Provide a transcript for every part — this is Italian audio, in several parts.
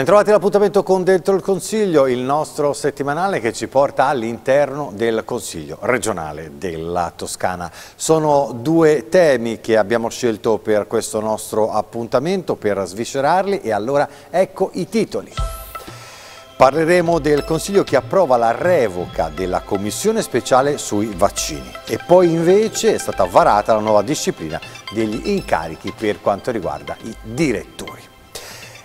Bentrovati all'appuntamento con Dentro il Consiglio, il nostro settimanale che ci porta all'interno del Consiglio regionale della Toscana. Sono due temi che abbiamo scelto per questo nostro appuntamento, per sviscerarli e allora ecco i titoli. Parleremo del Consiglio che approva la revoca della Commissione speciale sui vaccini e poi invece è stata varata la nuova disciplina degli incarichi per quanto riguarda i direttori.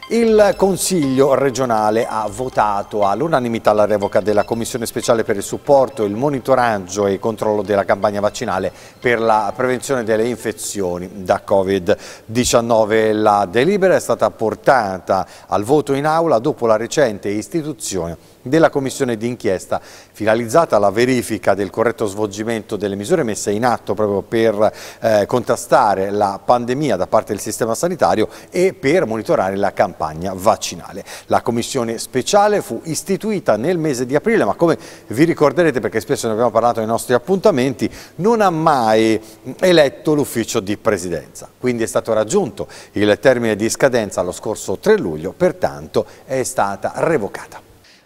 Il Consiglio regionale ha votato all'unanimità la revoca della Commissione speciale per il supporto, il monitoraggio e il controllo della campagna vaccinale per la prevenzione delle infezioni da Covid-19. La delibera è stata portata al voto in aula dopo la recente istituzione della Commissione d'inchiesta finalizzata alla verifica del corretto svolgimento delle misure messe in atto proprio per eh, contrastare la pandemia da parte del sistema sanitario e per monitorare la campagna campagna vaccinale. La commissione speciale fu istituita nel mese di aprile, ma come vi ricorderete, perché spesso ne abbiamo parlato nei nostri appuntamenti, non ha mai eletto l'ufficio di presidenza. Quindi è stato raggiunto il termine di scadenza lo scorso 3 luglio, pertanto è stata revocata.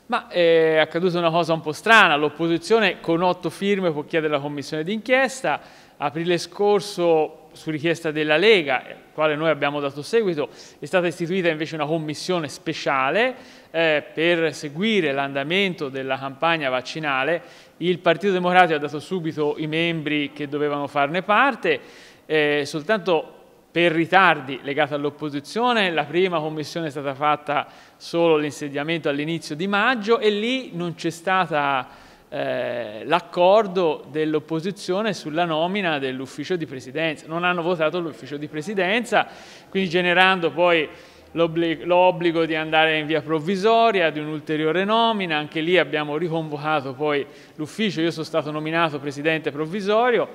Ma eh, è accaduta una cosa un po' strana, l'opposizione con otto firme può chiedere la commissione d'inchiesta, aprile scorso su richiesta della Lega, al quale noi abbiamo dato seguito, è stata istituita invece una commissione speciale eh, per seguire l'andamento della campagna vaccinale. Il Partito Democratico ha dato subito i membri che dovevano farne parte, eh, soltanto per ritardi legati all'opposizione, la prima commissione è stata fatta solo l'insediamento all'inizio di maggio e lì non c'è stata eh, l'accordo dell'opposizione sulla nomina dell'ufficio di presidenza. Non hanno votato l'ufficio di presidenza, quindi generando poi l'obbligo di andare in via provvisoria, di un'ulteriore nomina, anche lì abbiamo riconvocato poi l'ufficio, io sono stato nominato presidente provvisorio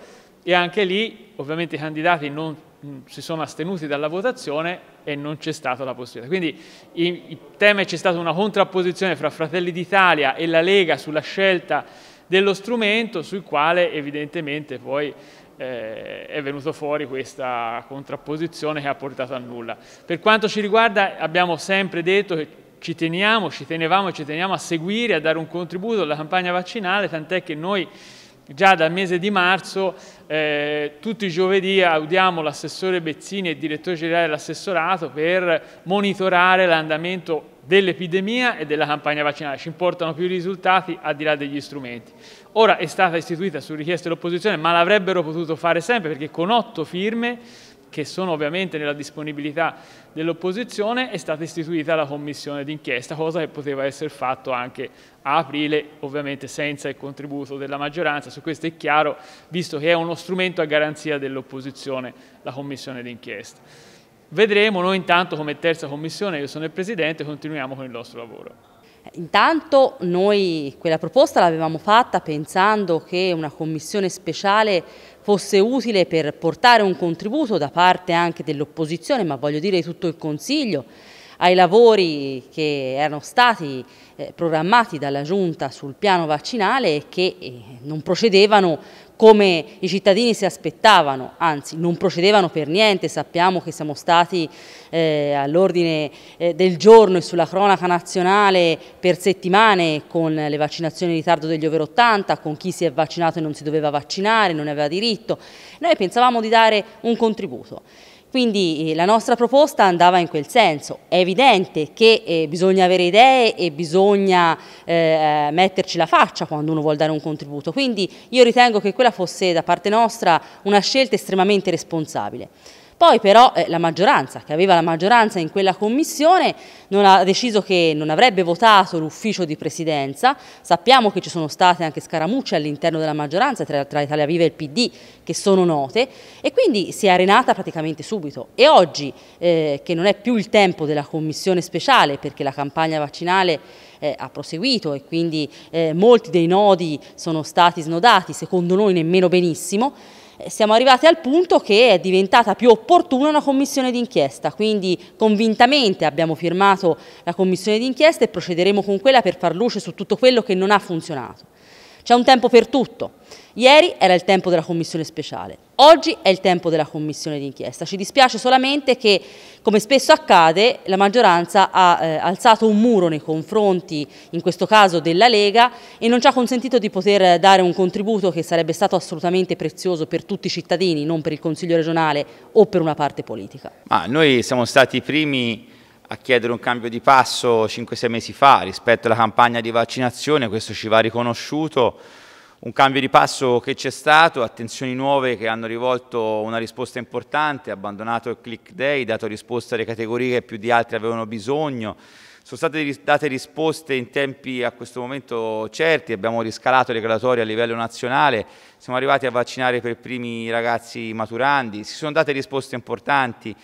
e anche lì ovviamente i candidati non Mm, si sono astenuti dalla votazione e non c'è stata la possibilità. Quindi il tema è c'è stata una contrapposizione fra Fratelli d'Italia e la Lega sulla scelta dello strumento sul quale evidentemente poi eh, è venuto fuori questa contrapposizione che ha portato a nulla. Per quanto ci riguarda abbiamo sempre detto che ci teniamo, ci tenevamo e ci teniamo a seguire, a dare un contributo alla campagna vaccinale, tant'è che noi Già dal mese di marzo, eh, tutti i giovedì, audiamo l'assessore Bezzini e il direttore generale dell'assessorato per monitorare l'andamento dell'epidemia e della campagna vaccinale. Ci importano più i risultati al di là degli strumenti. Ora è stata istituita su richiesta dell'opposizione, ma l'avrebbero potuto fare sempre perché con otto firme che sono ovviamente nella disponibilità dell'opposizione, è stata istituita la commissione d'inchiesta, cosa che poteva essere fatto anche a aprile, ovviamente senza il contributo della maggioranza. Su questo è chiaro, visto che è uno strumento a garanzia dell'opposizione la commissione d'inchiesta. Vedremo, noi intanto come terza commissione, io sono il Presidente, continuiamo con il nostro lavoro. Intanto noi quella proposta l'avevamo fatta pensando che una commissione speciale fosse utile per portare un contributo da parte anche dell'opposizione, ma voglio dire di tutto il Consiglio, ai lavori che erano stati eh, programmati dalla Giunta sul piano vaccinale e che eh, non procedevano come i cittadini si aspettavano, anzi non procedevano per niente, sappiamo che siamo stati eh, all'ordine eh, del giorno e sulla cronaca nazionale per settimane con le vaccinazioni in ritardo degli over 80, con chi si è vaccinato e non si doveva vaccinare, non aveva diritto, noi pensavamo di dare un contributo. Quindi eh, la nostra proposta andava in quel senso. È evidente che eh, bisogna avere idee e bisogna eh, eh, metterci la faccia quando uno vuole dare un contributo. Quindi io ritengo che quella fosse da parte nostra una scelta estremamente responsabile. Poi però eh, la maggioranza, che aveva la maggioranza in quella commissione, non ha deciso che non avrebbe votato l'ufficio di presidenza. Sappiamo che ci sono state anche scaramucce all'interno della maggioranza tra, tra Italia Viva e il PD, che sono note, e quindi si è arenata praticamente subito. E oggi, eh, che non è più il tempo della commissione speciale, perché la campagna vaccinale eh, ha proseguito e quindi eh, molti dei nodi sono stati snodati, secondo noi nemmeno benissimo, eh, siamo arrivati al punto che è diventata più opportuna una commissione d'inchiesta, quindi convintamente abbiamo firmato la commissione d'inchiesta e procederemo con quella per far luce su tutto quello che non ha funzionato. C'è un tempo per tutto. Ieri era il tempo della commissione speciale, oggi è il tempo della commissione d'inchiesta. Ci dispiace solamente che, come spesso accade, la maggioranza ha eh, alzato un muro nei confronti, in questo caso, della Lega e non ci ha consentito di poter dare un contributo che sarebbe stato assolutamente prezioso per tutti i cittadini, non per il Consiglio regionale o per una parte politica. Ma noi siamo stati i primi a chiedere un cambio di passo 5-6 mesi fa rispetto alla campagna di vaccinazione, questo ci va riconosciuto, un cambio di passo che c'è stato, attenzioni nuove che hanno rivolto una risposta importante, abbandonato il click day, dato risposta alle categorie che più di altre avevano bisogno, sono state date risposte in tempi a questo momento certi, abbiamo riscalato le gradatorie a livello nazionale, siamo arrivati a vaccinare per primi i ragazzi maturandi, si sono date risposte importanti,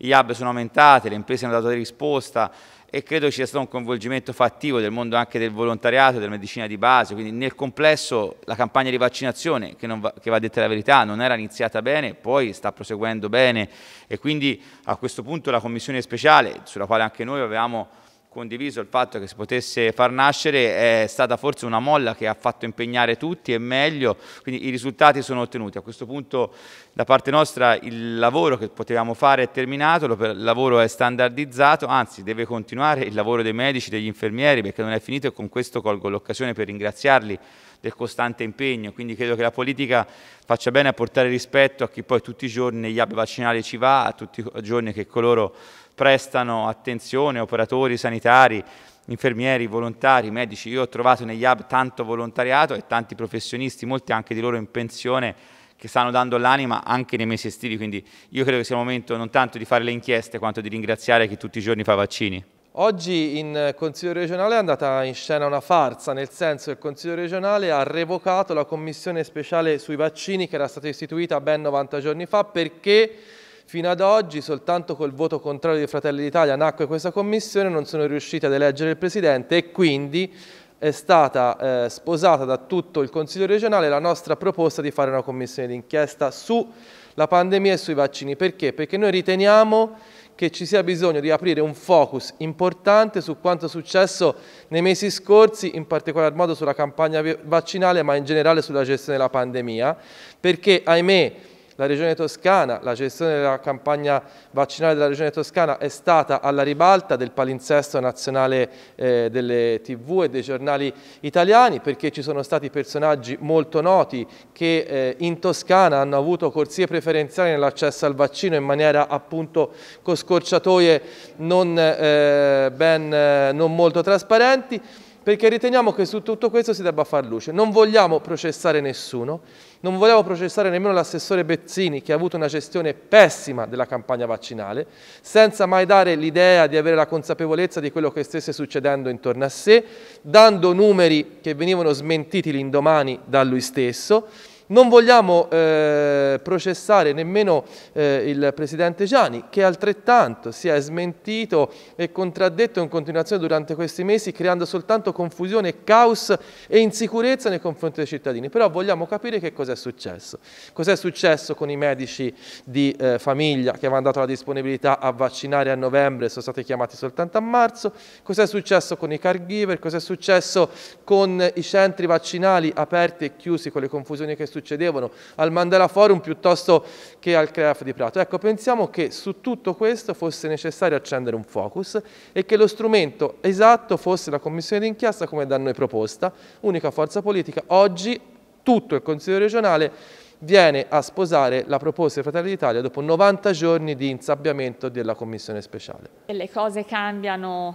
gli hub sono aumentati, le imprese hanno dato risposta e credo ci sia stato un coinvolgimento fattivo del mondo anche del volontariato, della medicina di base, quindi nel complesso la campagna di vaccinazione, che, va, che va detta la verità, non era iniziata bene, poi sta proseguendo bene e quindi a questo punto la commissione speciale, sulla quale anche noi avevamo condiviso il fatto che si potesse far nascere è stata forse una molla che ha fatto impegnare tutti e meglio, quindi i risultati sono ottenuti. A questo punto da parte nostra il lavoro che potevamo fare è terminato, il lavoro è standardizzato, anzi deve continuare il lavoro dei medici, degli infermieri perché non è finito e con questo colgo l'occasione per ringraziarli del costante impegno, quindi credo che la politica faccia bene a portare rispetto a chi poi tutti i giorni negli hub vaccinali ci va, a tutti i giorni che coloro prestano attenzione, operatori sanitari, infermieri, volontari, medici. Io ho trovato negli hub tanto volontariato e tanti professionisti, molti anche di loro in pensione, che stanno dando l'anima anche nei mesi estivi. Quindi io credo che sia il momento non tanto di fare le inchieste quanto di ringraziare chi tutti i giorni fa vaccini. Oggi in eh, Consiglio regionale è andata in scena una farsa, nel senso che il Consiglio regionale ha revocato la commissione speciale sui vaccini che era stata istituita ben 90 giorni fa perché Fino ad oggi soltanto col voto contrario di Fratelli d'Italia nacque questa commissione, non sono riusciti ad eleggere il Presidente e quindi è stata eh, sposata da tutto il Consiglio regionale la nostra proposta di fare una commissione d'inchiesta sulla pandemia e sui vaccini. Perché? Perché noi riteniamo che ci sia bisogno di aprire un focus importante su quanto è successo nei mesi scorsi, in particolar modo sulla campagna vaccinale, ma in generale sulla gestione della pandemia, perché ahimè la Regione Toscana, la gestione della campagna vaccinale della Regione Toscana è stata alla ribalta del palinsesto nazionale eh, delle tv e dei giornali italiani perché ci sono stati personaggi molto noti che eh, in Toscana hanno avuto corsie preferenziali nell'accesso al vaccino in maniera appunto con scorciatoie non, eh, ben, eh, non molto trasparenti perché riteniamo che su tutto questo si debba far luce. Non vogliamo processare nessuno, non vogliamo processare nemmeno l'assessore Bezzini che ha avuto una gestione pessima della campagna vaccinale, senza mai dare l'idea di avere la consapevolezza di quello che stesse succedendo intorno a sé, dando numeri che venivano smentiti l'indomani da lui stesso non vogliamo eh, processare nemmeno eh, il Presidente Gianni, che altrettanto si è smentito e contraddetto in continuazione durante questi mesi, creando soltanto confusione, caos e insicurezza nei confronti dei cittadini. Però vogliamo capire che cosa è successo. Cos'è successo con i medici di eh, famiglia che avevano dato la disponibilità a vaccinare a novembre e sono stati chiamati soltanto a marzo? Cos'è successo con i caregiver? Cos'è successo con i centri vaccinali aperti e chiusi con le confusioni che succedono? succedevano al Mandela Forum piuttosto che al CREAF di Prato. Ecco, pensiamo che su tutto questo fosse necessario accendere un focus e che lo strumento esatto fosse la commissione d'inchiesta come da noi proposta, unica forza politica. Oggi tutto il Consiglio regionale viene a sposare la proposta di Fratelli d'Italia dopo 90 giorni di insabbiamento della commissione speciale. Le cose cambiano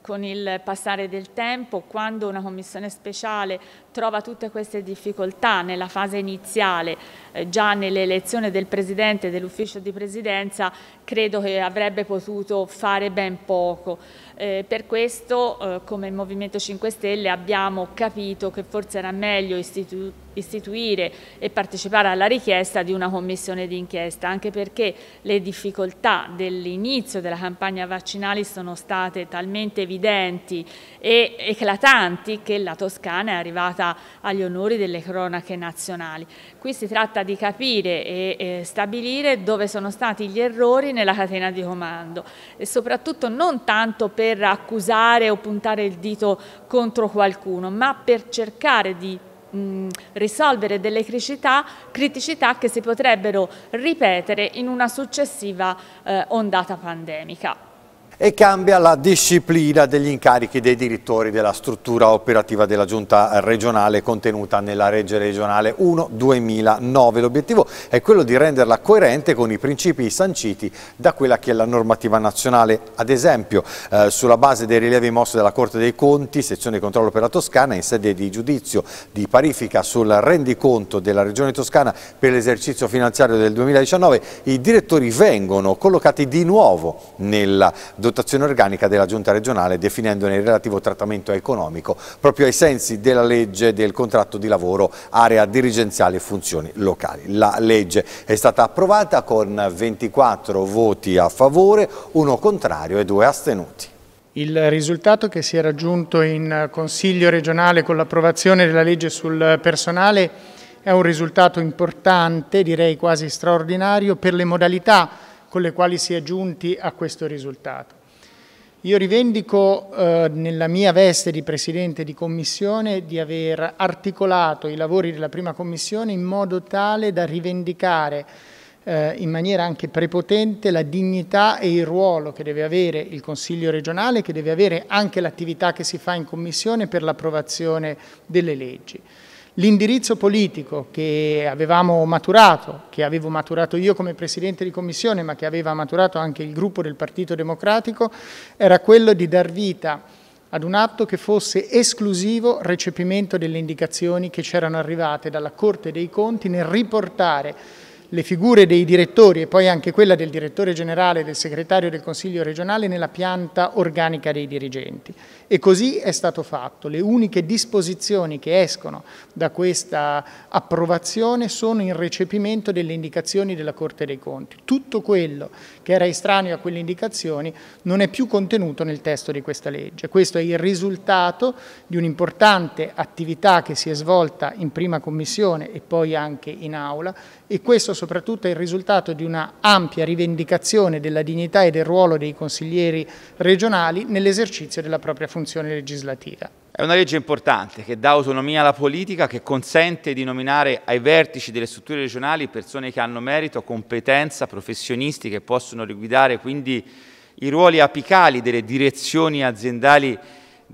con il passare del tempo, quando una commissione speciale trova tutte queste difficoltà nella fase iniziale, eh, già nell'elezione del Presidente e dell'Ufficio di Presidenza, credo che avrebbe potuto fare ben poco. Eh, per questo, eh, come Movimento 5 Stelle, abbiamo capito che forse era meglio istituire istituire e partecipare alla richiesta di una commissione d'inchiesta, anche perché le difficoltà dell'inizio della campagna vaccinale sono state talmente evidenti e eclatanti che la Toscana è arrivata agli onori delle cronache nazionali. Qui si tratta di capire e, stabilire dove sono stati gli errori nella catena di comando e soprattutto non tanto per accusare o puntare il dito contro qualcuno, ma per cercare di risolvere delle criticità, criticità, che si potrebbero ripetere in una successiva eh, ondata pandemica e cambia la disciplina degli incarichi dei direttori della struttura operativa della giunta regionale contenuta nella legge regionale 1-2009. L'obiettivo è quello di renderla coerente con i principi sanciti da quella che è la normativa nazionale. Ad esempio, eh, sulla base dei rilievi mossi dalla Corte dei Conti, sezione di controllo per la Toscana, in sede di giudizio di parifica sul rendiconto della Regione Toscana per l'esercizio finanziario del 2019, i direttori vengono collocati di nuovo nella dotazione organica della Giunta regionale definendone il relativo trattamento economico proprio ai sensi della legge del contratto di lavoro area dirigenziale e funzioni locali. La legge è stata approvata con 24 voti a favore, uno contrario e due astenuti. Il risultato che si è raggiunto in Consiglio regionale con l'approvazione della legge sul personale è un risultato importante, direi quasi straordinario, per le modalità con le quali si è giunti a questo risultato. Io rivendico eh, nella mia veste di Presidente di Commissione di aver articolato i lavori della prima Commissione in modo tale da rivendicare eh, in maniera anche prepotente la dignità e il ruolo che deve avere il Consiglio regionale, che deve avere anche l'attività che si fa in Commissione per l'approvazione delle leggi. L'indirizzo politico che avevamo maturato, che avevo maturato io come Presidente di Commissione, ma che aveva maturato anche il gruppo del Partito Democratico, era quello di dar vita ad un atto che fosse esclusivo recepimento delle indicazioni che c'erano arrivate dalla Corte dei Conti nel riportare le figure dei direttori e poi anche quella del direttore generale e del segretario del Consiglio regionale nella pianta organica dei dirigenti. E così è stato fatto. Le uniche disposizioni che escono da questa approvazione sono in recepimento delle indicazioni della Corte dei Conti. Tutto quello che era estraneo a quelle indicazioni non è più contenuto nel testo di questa legge. Questo è il risultato di un'importante attività che si è svolta in prima commissione e poi anche in aula e questo soprattutto è il risultato di una ampia rivendicazione della dignità e del ruolo dei consiglieri regionali nell'esercizio della propria funzione legislativa. È una legge importante che dà autonomia alla politica, che consente di nominare ai vertici delle strutture regionali persone che hanno merito, competenza, professionisti che possono riguidare quindi i ruoli apicali delle direzioni aziendali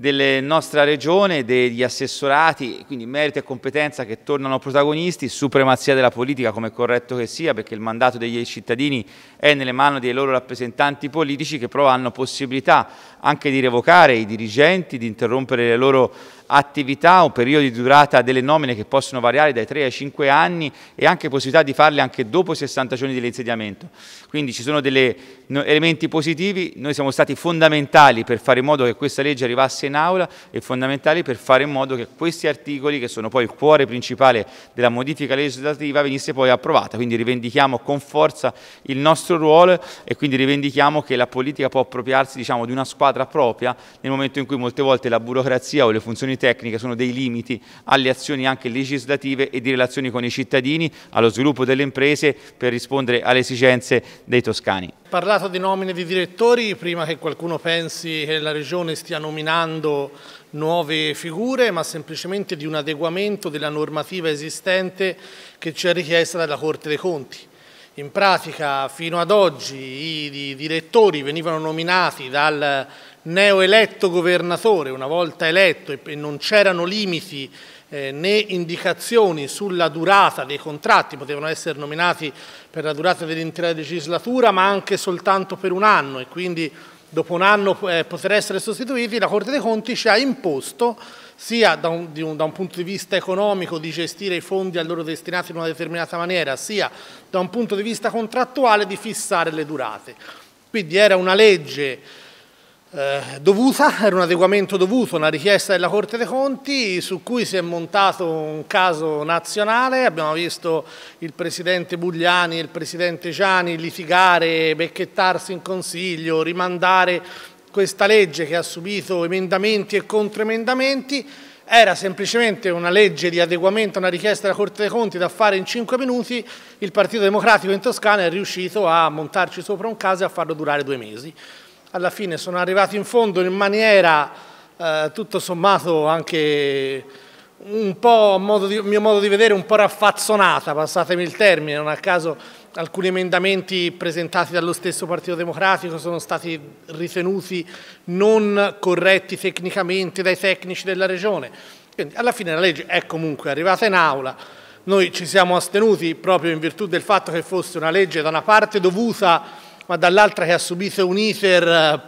della nostra regione, degli assessorati, quindi merito e competenza che tornano protagonisti, supremazia della politica come corretto che sia, perché il mandato dei cittadini è nelle mani dei loro rappresentanti politici che però hanno possibilità anche di revocare i dirigenti, di interrompere le loro attività un periodo di durata delle nomine che possono variare dai 3 ai 5 anni e anche possibilità di farle anche dopo 60 giorni dell'insediamento. Quindi ci sono degli elementi positivi, noi siamo stati fondamentali per fare in modo che questa legge arrivasse in aula e fondamentali per fare in modo che questi articoli, che sono poi il cuore principale della modifica legislativa, venisse poi approvata. Quindi rivendichiamo con forza il nostro nostro ruolo e quindi rivendichiamo che la politica può appropriarsi diciamo, di una squadra propria nel momento in cui molte volte la burocrazia o le funzioni tecniche sono dei limiti alle azioni anche legislative e di relazioni con i cittadini, allo sviluppo delle imprese per rispondere alle esigenze dei toscani. Parlato di nomine di direttori, prima che qualcuno pensi che la Regione stia nominando nuove figure, ma semplicemente di un adeguamento della normativa esistente che ci è richiesta dalla Corte dei Conti. In pratica fino ad oggi i direttori venivano nominati dal neoeletto governatore, una volta eletto e non c'erano limiti eh, né indicazioni sulla durata dei contratti, potevano essere nominati per la durata dell'intera legislatura ma anche soltanto per un anno e quindi dopo un anno eh, poter essere sostituiti, la Corte dei Conti ci ha imposto, sia da un, di un, da un punto di vista economico di gestire i fondi a loro destinati in una determinata maniera, sia da un punto di vista contrattuale di fissare le durate. Quindi era una legge eh, dovuta, era un adeguamento dovuto, una richiesta della Corte dei Conti su cui si è montato un caso nazionale, abbiamo visto il Presidente Bugliani e il Presidente Gianni litigare, becchettarsi in Consiglio, rimandare questa legge che ha subito emendamenti e controemendamenti, era semplicemente una legge di adeguamento a una richiesta della Corte dei Conti da fare in cinque minuti, il Partito Democratico in Toscana è riuscito a montarci sopra un caso e a farlo durare due mesi alla fine sono arrivato in fondo in maniera eh, tutto sommato anche un po', a modo di, mio modo di vedere, un po' raffazzonata, passatemi il termine, non a caso alcuni emendamenti presentati dallo stesso Partito Democratico sono stati ritenuti non corretti tecnicamente dai tecnici della Regione. Quindi alla fine la legge è comunque arrivata in aula, noi ci siamo astenuti proprio in virtù del fatto che fosse una legge da una parte dovuta ma dall'altra che ha subito un iter eh,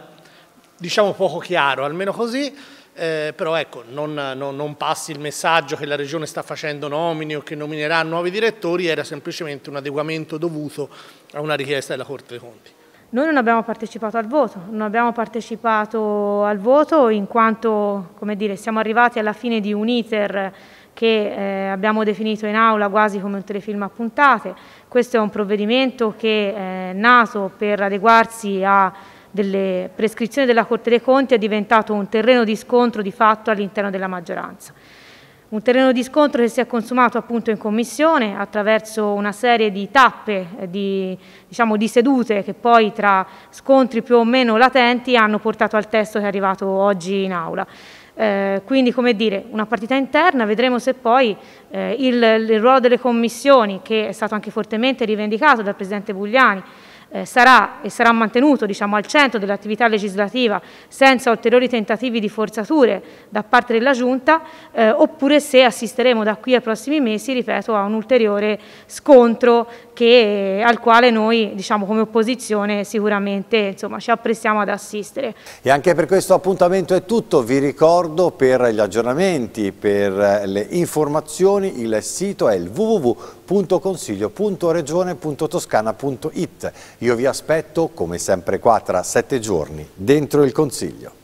diciamo poco chiaro, almeno così, eh, però ecco, non, non, non, passi il messaggio che la Regione sta facendo nomini o che nominerà nuovi direttori, era semplicemente un adeguamento dovuto a una richiesta della Corte dei Conti. Noi non abbiamo partecipato al voto, non abbiamo partecipato al voto in quanto, come dire, siamo arrivati alla fine di un iter che eh, abbiamo definito in aula quasi come un telefilm a puntate. Questo è un provvedimento che eh, è nato per adeguarsi a delle prescrizioni della Corte dei Conti è diventato un terreno di scontro di fatto all'interno della maggioranza. Un terreno di scontro che si è consumato appunto in commissione attraverso una serie di tappe, eh, di, diciamo, di sedute che poi tra scontri più o meno latenti hanno portato al testo che è arrivato oggi in aula. Eh, quindi, come dire, una partita interna, vedremo se poi eh, il, il ruolo delle commissioni, che è stato anche fortemente rivendicato dal Presidente Bugliani, eh, sarà e sarà mantenuto diciamo, al centro dell'attività legislativa senza ulteriori tentativi di forzature da parte della Giunta eh, oppure se assisteremo da qui ai prossimi mesi, ripeto, a un ulteriore scontro che, eh, al quale noi diciamo, come opposizione sicuramente insomma, ci apprestiamo ad assistere. E anche per questo appuntamento è tutto, vi ricordo per gli aggiornamenti, per eh, le informazioni il sito è il www.consiglio.regione.toscana.it io vi aspetto come sempre qua tra sette giorni dentro il Consiglio.